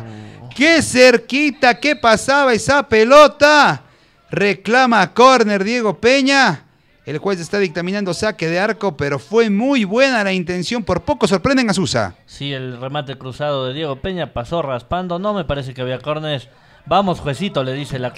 Oh. Qué cerquita, qué pasaba esa pelota. Reclama córner Diego Peña. El juez está dictaminando saque de arco, pero fue muy buena la intención. Por poco sorprenden a Susa. Sí, el remate cruzado de Diego Peña pasó raspando. No me parece que había córner. Vamos, juecito, le dice la